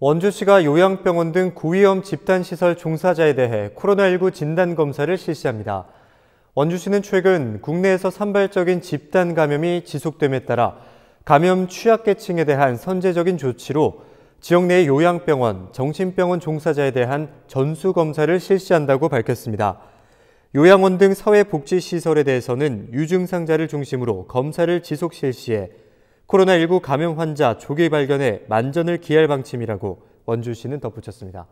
원주시가 요양병원 등고위험 집단시설 종사자에 대해 코로나19 진단검사를 실시합니다. 원주시는 최근 국내에서 산발적인 집단 감염이 지속됨에 따라 감염 취약계층에 대한 선제적인 조치로 지역 내 요양병원, 정신병원 종사자에 대한 전수검사를 실시한다고 밝혔습니다. 요양원 등 사회복지시설에 대해서는 유증상자를 중심으로 검사를 지속 실시해 코로나19 감염 환자 조기 발견에 만전을 기할 방침이라고 원주시는 덧붙였습니다.